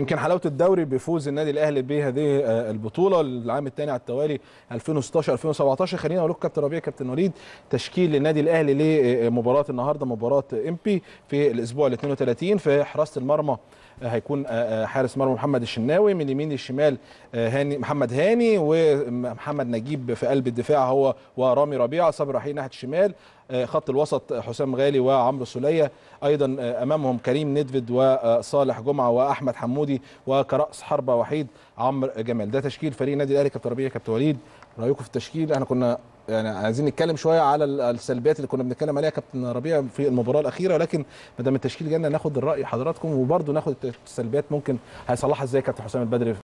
يمكن حلاوه الدوري بفوز النادي الاهلي بهذه آه، البطوله العام الثاني على التوالي 2016 2017 خلينا اقول لكم كابتن ربيع كابتن وليد تشكيل النادي الاهلي لمباراه النهارده مباراه امبي في الاسبوع ال 32 في حراسه المرمى آه، هيكون آه، حارس مرمى محمد الشناوي من اليمين للشمال هاني محمد هاني ومحمد نجيب في قلب الدفاع هو ورامي ربيعه صابر رحيل ناحيه الشمال آه، خط الوسط حسام غالي وعمرو سليه ايضا آه، امامهم كريم ندفد وصالح آه، جمعه واحمد حمودي وكراس حربه وحيد عمرو جمال ده تشكيل فريق النادي الاهلي كابتن ربيع كابتن وليد رايكم في التشكيل احنا كنا يعني عايزين نتكلم شويه على السلبيات اللي كنا بنتكلم عليها كابتن ربيع في المباراه الاخيره ولكن ما دام التشكيل جانا ناخد الراي حضراتكم وبرده ناخد السلبيات ممكن هيصلحها ازاي كابتن حسام البدري